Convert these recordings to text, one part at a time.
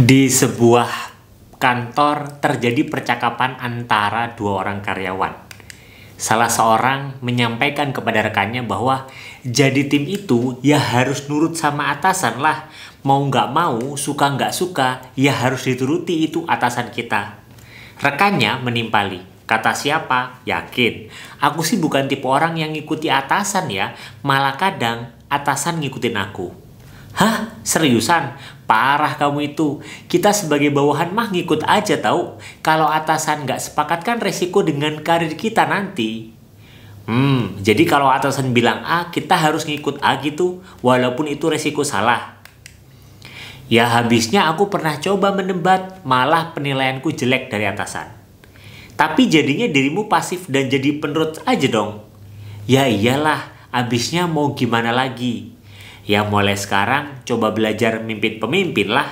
Di sebuah kantor terjadi percakapan antara dua orang karyawan. Salah seorang menyampaikan kepada rekannya bahwa jadi tim itu ya harus nurut sama atasan lah. Mau nggak mau, suka nggak suka, ya harus dituruti itu atasan kita. Rekannya menimpali. Kata siapa? Yakin. Aku sih bukan tipe orang yang ngikuti atasan ya. Malah kadang atasan ngikutin aku. Hah? Seriusan? Parah kamu itu. Kita sebagai bawahan mah ngikut aja tahu. Kalau atasan nggak sepakat kan resiko dengan karir kita nanti. Hmm, jadi kalau atasan bilang A, ah, kita harus ngikut A gitu, walaupun itu resiko salah. Ya habisnya aku pernah coba menembat, malah penilaianku jelek dari atasan. Tapi jadinya dirimu pasif dan jadi penurut aja dong. Ya iyalah, habisnya mau gimana lagi? Ya mulai sekarang coba belajar mimpin pemimpin lah.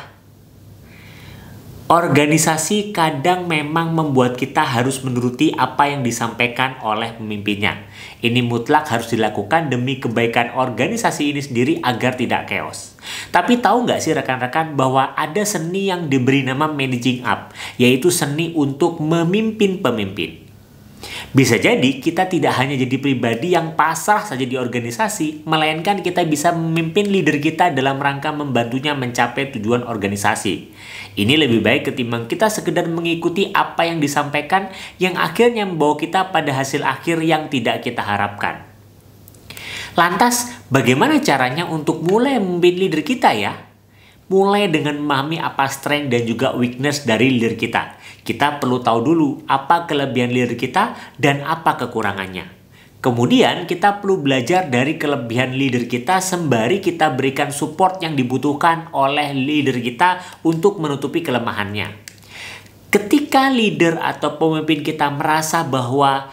Organisasi kadang memang membuat kita harus menuruti apa yang disampaikan oleh pemimpinnya. Ini mutlak harus dilakukan demi kebaikan organisasi ini sendiri agar tidak chaos. Tapi tahu nggak sih rekan-rekan bahwa ada seni yang diberi nama managing up, yaitu seni untuk memimpin pemimpin. Bisa jadi kita tidak hanya jadi pribadi yang pasrah saja di organisasi, melainkan kita bisa memimpin leader kita dalam rangka membantunya mencapai tujuan organisasi. Ini lebih baik ketimbang kita sekedar mengikuti apa yang disampaikan yang akhirnya membawa kita pada hasil akhir yang tidak kita harapkan. Lantas, bagaimana caranya untuk mulai memimpin leader kita ya? Mulai dengan memahami apa strength dan juga weakness dari leader kita. Kita perlu tahu dulu apa kelebihan leader kita dan apa kekurangannya. Kemudian kita perlu belajar dari kelebihan leader kita sembari kita berikan support yang dibutuhkan oleh leader kita untuk menutupi kelemahannya. Ketika leader atau pemimpin kita merasa bahwa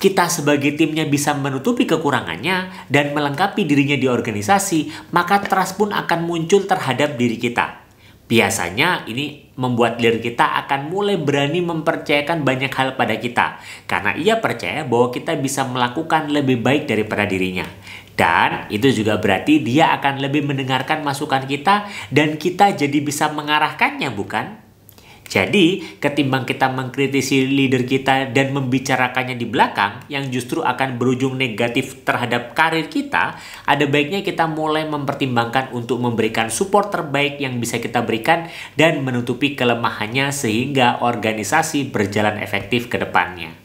kita sebagai timnya bisa menutupi kekurangannya dan melengkapi dirinya di organisasi, maka trust pun akan muncul terhadap diri kita. Biasanya ini membuat diri kita akan mulai berani mempercayakan banyak hal pada kita karena ia percaya bahwa kita bisa melakukan lebih baik daripada dirinya. Dan itu juga berarti dia akan lebih mendengarkan masukan kita dan kita jadi bisa mengarahkannya, bukan? Jadi, ketimbang kita mengkritisi leader kita dan membicarakannya di belakang yang justru akan berujung negatif terhadap karir kita, ada baiknya kita mulai mempertimbangkan untuk memberikan support terbaik yang bisa kita berikan dan menutupi kelemahannya sehingga organisasi berjalan efektif ke depannya.